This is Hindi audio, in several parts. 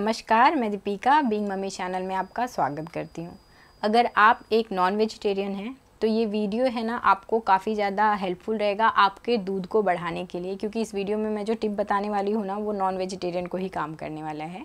नमस्कार मैं दीपिका बींग मम्मी चैनल में आपका स्वागत करती हूँ अगर आप एक नॉन वेजिटेरियन हैं तो ये वीडियो है ना आपको काफ़ी ज़्यादा हेल्पफुल रहेगा आपके दूध को बढ़ाने के लिए क्योंकि इस वीडियो में मैं जो टिप बताने वाली हूँ ना वो नॉन वेजिटेरियन को ही काम करने वाला है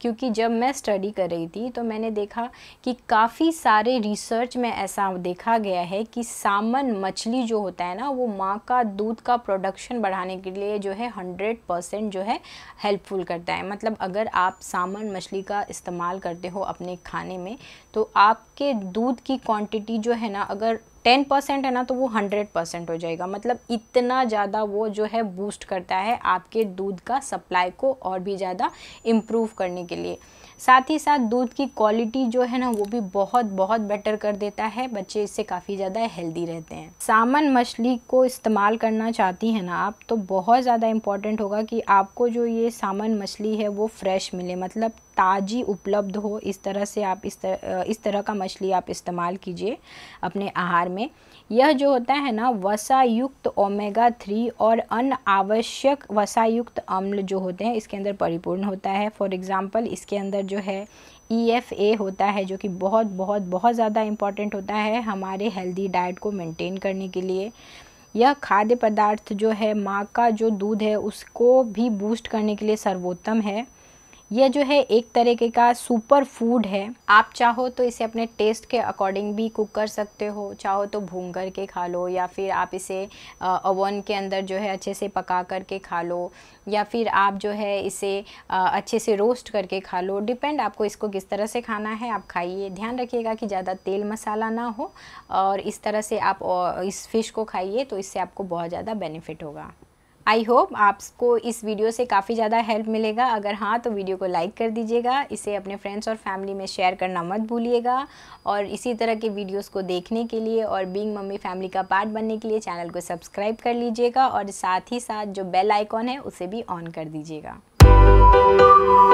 क्योंकि जब मैं स्टडी कर रही थी तो मैंने देखा कि काफ़ी सारे रिसर्च में ऐसा देखा गया है कि सामन मछली जो होता है ना वो माँ का दूध का प्रोडक्शन बढ़ाने के लिए जो है हंड्रेड परसेंट जो है हेल्पफुल करता है मतलब अगर आप सामन मछली का इस्तेमाल करते हो अपने खाने में तो आपके दूध की क्वांटिटी जो है ना अगर टेन परसेंट है ना तो वो हंड्रेड परसेंट हो जाएगा मतलब इतना ज़्यादा वो जो है बूस्ट करता है आपके दूध का सप्लाई को और भी ज़्यादा इम्प्रूव करने के लिए साथ ही साथ दूध की क्वालिटी जो है ना वो भी बहुत बहुत बेटर कर देता है बच्चे इससे काफ़ी ज़्यादा हेल्दी रहते हैं सामान मछली को इस्तेमाल करना चाहती हैं ना आप तो बहुत ज़्यादा इम्पॉर्टेंट होगा कि आपको जो ये सामान मछली है वो फ्रेश मिले मतलब ताज़ी उपलब्ध हो इस तरह से आप इस तरह इस तरह का मछली आप इस्तेमाल कीजिए अपने आहार में यह जो होता है ना वसायुक्त ओमेगा थ्री और अनावश्यक वसायुक्त अम्ल जो होते हैं इसके अंदर परिपूर्ण होता है फॉर एग्ज़ाम्पल इसके अंदर जो है ई एफ ए होता है जो कि बहुत बहुत बहुत ज़्यादा इम्पॉर्टेंट होता है हमारे हेल्दी डाइट को मेंटेन करने के लिए यह खाद्य पदार्थ जो है माँ का जो दूध है उसको भी बूस्ट करने के लिए सर्वोत्तम है यह जो है एक तरीके का सुपर फूड है आप चाहो तो इसे अपने टेस्ट के अकॉर्डिंग भी कुक कर सकते हो चाहो तो भून कर के खा लो या फिर आप इसे ओवन के अंदर जो है अच्छे से पका करके खा लो या फिर आप जो है इसे अच्छे से रोस्ट करके खा लो डिपेंड आपको इसको किस तरह से खाना है आप खाइए ध्यान रखिएगा कि ज़्यादा तेल मसाला ना हो और इस तरह से आप इस फ़िश को खाइए तो इससे आपको बहुत ज़्यादा बेनिफिट होगा आई होप आपको इस वीडियो से काफ़ी ज़्यादा हेल्प मिलेगा अगर हाँ तो वीडियो को लाइक कर दीजिएगा इसे अपने फ्रेंड्स और फैमिली में शेयर करना मत भूलिएगा और इसी तरह के वीडियोस को देखने के लिए और बींग मम्मी फैमिली का पार्ट बनने के लिए चैनल को सब्सक्राइब कर लीजिएगा और साथ ही साथ जो बेल आइकॉन है उसे भी ऑन कर दीजिएगा